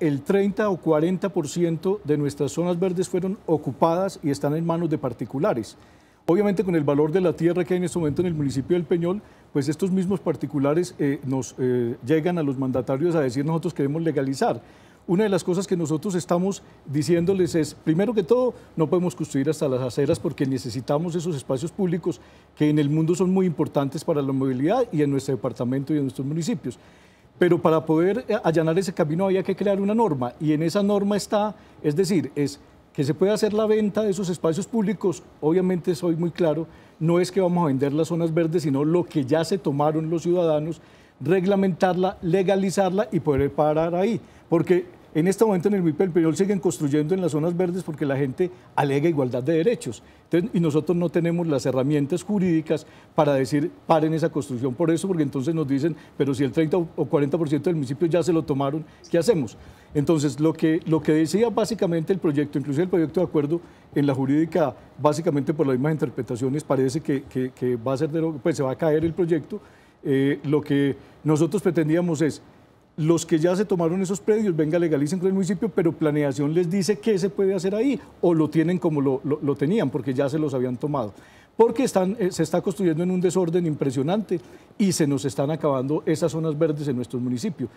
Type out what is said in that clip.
el 30 o 40% de nuestras zonas verdes fueron ocupadas y están en manos de particulares. Obviamente con el valor de la tierra que hay en este momento en el municipio del Peñol, pues estos mismos particulares eh, nos eh, llegan a los mandatarios a decir nosotros queremos legalizar. Una de las cosas que nosotros estamos diciéndoles es, primero que todo, no podemos construir hasta las aceras porque necesitamos esos espacios públicos que en el mundo son muy importantes para la movilidad y en nuestro departamento y en nuestros municipios pero para poder eh, allanar ese camino había que crear una norma y en esa norma está, es decir, es que se puede hacer la venta de esos espacios públicos, obviamente soy muy claro, no es que vamos a vender las zonas verdes, sino lo que ya se tomaron los ciudadanos, reglamentarla, legalizarla y poder parar ahí, porque en este momento en el MIPEL Peñol siguen construyendo en las zonas verdes porque la gente alega igualdad de derechos. y nosotros no tenemos las herramientas jurídicas para decir paren esa construcción por eso, porque entonces nos dicen, pero si el 30 o 40% del municipio ya se lo tomaron, ¿qué hacemos? Entonces, lo que, lo que decía básicamente el proyecto, inclusive el proyecto de acuerdo en la jurídica, básicamente por las mismas interpretaciones, parece que, va a ser de pues se va a caer el proyecto. Eh, lo que nosotros pretendíamos es los que ya se tomaron esos predios, venga, legalicen con el municipio, pero planeación les dice qué se puede hacer ahí, o lo tienen como lo, tenían, porque ya se los habían tomado. Porque eh, se está construyendo en un desorden impresionante y se nos están acabando esas zonas verdes en nuestros municipios.